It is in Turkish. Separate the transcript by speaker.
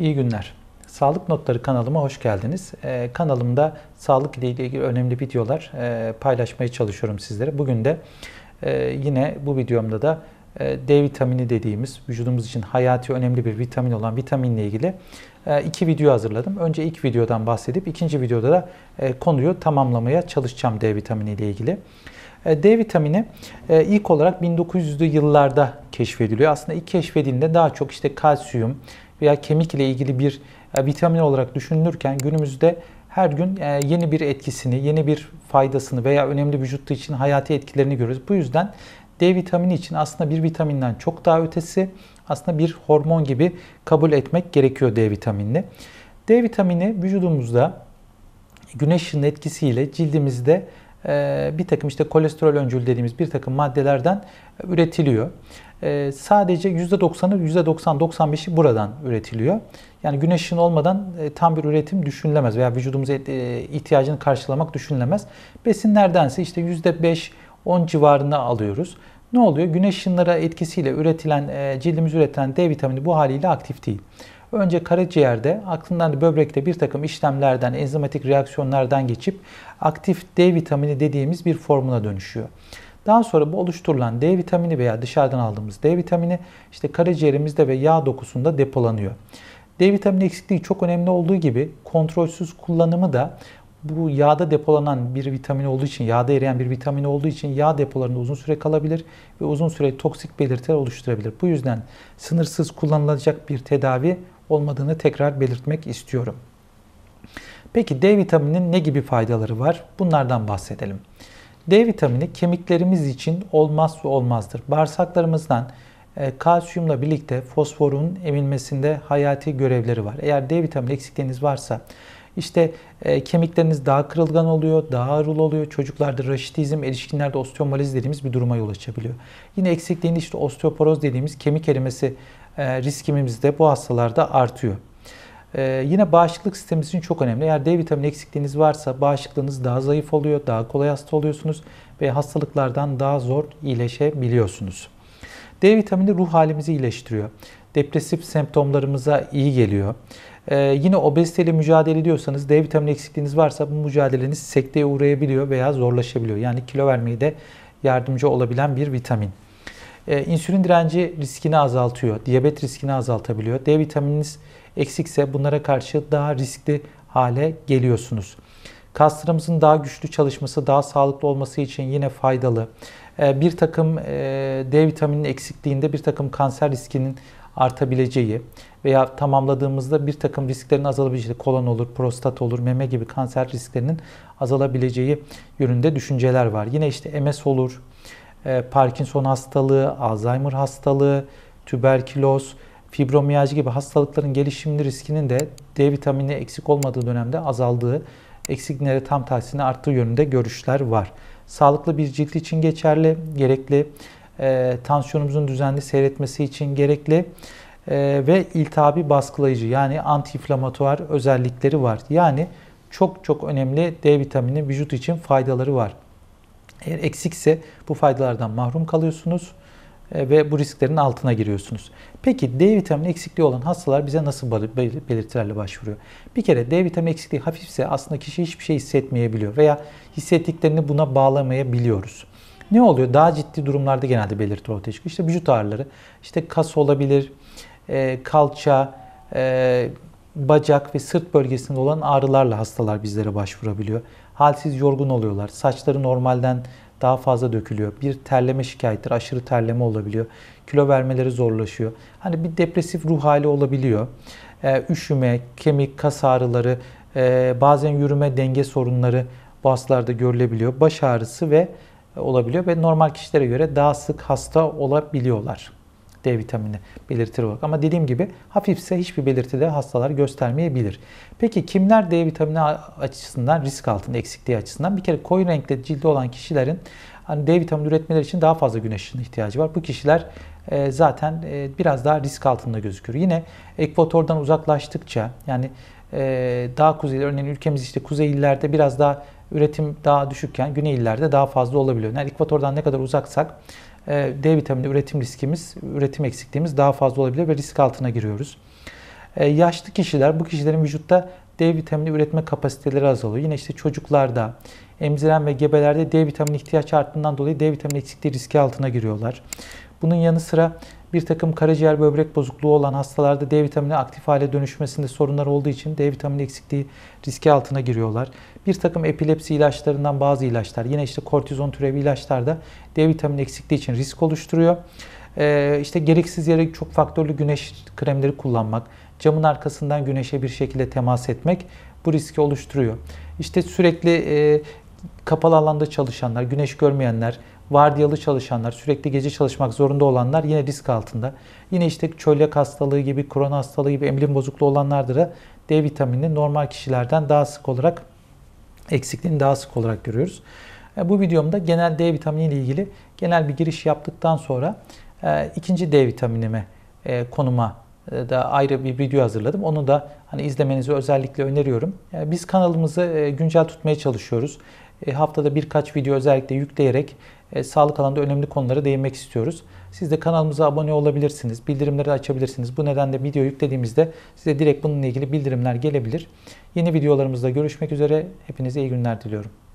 Speaker 1: İyi günler. Sağlık Notları kanalıma hoş geldiniz. Ee, kanalımda sağlık ile ilgili önemli videolar e, paylaşmaya çalışıyorum sizlere. Bugün de e, yine bu videomda da e, D vitamini dediğimiz vücudumuz için hayati önemli bir vitamin olan vitaminle ilgili e, iki video hazırladım. Önce ilk videodan bahsedip ikinci videoda da e, konuyu tamamlamaya çalışacağım D vitamini ile ilgili. E, D vitamini e, ilk olarak 1900'lü yıllarda keşfediliyor. Aslında ilk keşfedildiğinde daha çok işte kalsiyum, veya kemik ile ilgili bir e, vitamin olarak düşünülürken günümüzde her gün e, yeni bir etkisini, yeni bir faydasını veya önemli vücut için hayati etkilerini görürüz. Bu yüzden D vitamini için aslında bir vitaminden çok daha ötesi aslında bir hormon gibi kabul etmek gerekiyor D vitaminini. D vitamini vücudumuzda güneşin etkisiyle cildimizde e, bir takım işte kolesterol öncül dediğimiz bir takım maddelerden üretiliyor e, sadece %90'ı %90-95'i buradan üretiliyor. Yani güneş ışını olmadan e, tam bir üretim düşünülemez veya vücudumuza e, ihtiyacını karşılamak düşünülemez. Besinlerdense işte %5-10 civarında alıyoruz. Ne oluyor? Güneş ışınları etkisiyle üretilen, e, cildimiz üretilen D vitamini bu haliyle aktif değil. Önce karaciğerde, aklından böbrekte bir takım işlemlerden, enzimatik reaksiyonlardan geçip aktif D vitamini dediğimiz bir formuna dönüşüyor. Daha sonra bu oluşturulan D vitamini veya dışarıdan aldığımız D vitamini işte karaciğerimizde ve yağ dokusunda depolanıyor. D vitamini eksikliği çok önemli olduğu gibi kontrolsüz kullanımı da bu yağda depolanan bir vitamin olduğu için, yağda eriyen bir vitamin olduğu için yağ depolarında uzun süre kalabilir ve uzun süre toksik belirtiler oluşturabilir. Bu yüzden sınırsız kullanılacak bir tedavi olmadığını tekrar belirtmek istiyorum. Peki D vitamininin ne gibi faydaları var? Bunlardan bahsedelim. D vitamini kemiklerimiz için olmazsa olmazdır. Bağırsaklarımızdan e, kalsiyumla birlikte fosforun emilmesinde hayati görevleri var. Eğer D vitamini eksikliğiniz varsa işte e, kemikleriniz daha kırılgan oluyor, daha ağır oluyor. Çocuklarda raşitizm, erişkinlerde osteomaliz dediğimiz bir duruma yol açabiliyor. Yine eksikliğinde işte osteoporoz dediğimiz kemik erimesi e, riskimiz de bu hastalarda artıyor. Ee, yine bağışıklık sistemimiz için çok önemli. Eğer D vitamini eksikliğiniz varsa bağışıklığınız daha zayıf oluyor, daha kolay hasta oluyorsunuz ve hastalıklardan daha zor iyileşebiliyorsunuz. D vitamini ruh halimizi iyileştiriyor. Depresif semptomlarımıza iyi geliyor. Ee, yine obeziteyle mücadele ediyorsanız D vitamini eksikliğiniz varsa bu mücadeleniz sekteye uğrayabiliyor veya zorlaşabiliyor. Yani kilo vermeyi de yardımcı olabilen bir vitamin. E, insülin direnci riskini azaltıyor, diyabet riskini azaltabiliyor. D vitamininiz eksikse bunlara karşı daha riskli hale geliyorsunuz. Kaslarımızın daha güçlü çalışması, daha sağlıklı olması için yine faydalı. E, bir takım e, D vitaminin eksikliğinde bir takım kanser riskinin artabileceği veya tamamladığımızda bir takım risklerin azalabileceği, kolon olur, prostat olur, meme gibi kanser risklerinin azalabileceği yönünde düşünceler var. Yine işte MS olur, e, Parkinson hastalığı, Alzheimer hastalığı, tüberküloz, fibromiyaj gibi hastalıkların gelişimli riskinin de D vitamini eksik olmadığı dönemde azaldığı, eksikleri tam tersine arttığı yönünde görüşler var. Sağlıklı bir cilt için geçerli, gerekli, e, tansiyonumuzun düzenli seyretmesi için gerekli e, ve iltihabi baskılayıcı yani antiinflamatuar özellikleri var. Yani çok çok önemli D vitamini vücut için faydaları var. Eğer eksikse bu faydalardan mahrum kalıyorsunuz e, ve bu risklerin altına giriyorsunuz. Peki D vitamini eksikliği olan hastalar bize nasıl belirtilerle başvuruyor? Bir kere D vitamini eksikliği hafifse aslında kişi hiçbir şey hissetmeyebiliyor veya hissettiklerini buna bağlamayabiliyoruz. Ne oluyor? Daha ciddi durumlarda genelde belirti ortaya çıkıyor. İşte vücut ağrıları, işte kas olabilir, e, kalça, e, bacak ve sırt bölgesinde olan ağrılarla hastalar bizlere başvurabiliyor. Halsiz yorgun oluyorlar. Saçları normalden daha fazla dökülüyor. Bir terleme şikayettir. Aşırı terleme olabiliyor. Kilo vermeleri zorlaşıyor. Hani bir depresif ruh hali olabiliyor. Ee, üşüme, kemik, kas ağrıları, e, bazen yürüme, denge sorunları bu hastalarda görülebiliyor. Baş ağrısı ve e, olabiliyor ve normal kişilere göre daha sık hasta olabiliyorlar. D vitamini belirti olarak. Ama dediğim gibi hafifse hiçbir belirti de hastalar göstermeyebilir. Peki kimler D vitamini açısından risk altında eksikliği açısından? Bir kere koyu renkli cildi olan kişilerin hani D vitamini üretmeleri için daha fazla güneşin ihtiyacı var. Bu kişiler e, zaten e, biraz daha risk altında gözüküyor. Yine ekvatordan uzaklaştıkça yani e, daha kuzeyde örneğin ülkemiz işte kuzey illerde biraz daha üretim daha düşükken güney illerde daha fazla olabiliyor. Yani ekvatordan ne kadar uzaksak e, D vitamini üretim riskimiz, üretim eksikliğimiz daha fazla olabilir ve risk altına giriyoruz. E, yaşlı kişiler, bu kişilerin vücutta D vitamini üretme kapasiteleri azalıyor. Yine işte çocuklarda, emziren ve gebelerde D vitamini ihtiyaç arttığından dolayı D vitamini eksikliği riski altına giriyorlar. Bunun yanı sıra bir takım karaciğer böbrek bozukluğu olan hastalarda D vitamini aktif hale dönüşmesinde sorunlar olduğu için D vitamini eksikliği riski altına giriyorlar. Bir takım epilepsi ilaçlarından bazı ilaçlar, yine işte kortizon türevi ilaçlar da D vitamini eksikliği için risk oluşturuyor. Ee, işte gereksiz yere çok faktörlü güneş kremleri kullanmak, camın arkasından güneşe bir şekilde temas etmek bu riski oluşturuyor. İşte sürekli e, kapalı alanda çalışanlar, güneş görmeyenler, vardiyalı çalışanlar, sürekli gece çalışmak zorunda olanlar yine risk altında. Yine işte çölyak hastalığı gibi, kron hastalığı gibi emlim bozukluğu olanlardır da D vitamini normal kişilerden daha sık olarak eksikliğini daha sık olarak görüyoruz. E, bu videomda genel D vitamini ile ilgili genel bir giriş yaptıktan sonra e, ikinci D vitaminime e, konuma da ayrı bir video hazırladım. Onu da hani izlemenizi özellikle öneriyorum. Biz kanalımızı güncel tutmaya çalışıyoruz. E, haftada birkaç video özellikle yükleyerek e, sağlık alanında önemli konulara değinmek istiyoruz. Siz de kanalımıza abone olabilirsiniz, bildirimleri açabilirsiniz. Bu nedenle video yüklediğimizde size direkt bununla ilgili bildirimler gelebilir. Yeni videolarımızda görüşmek üzere. Hepinize iyi günler diliyorum.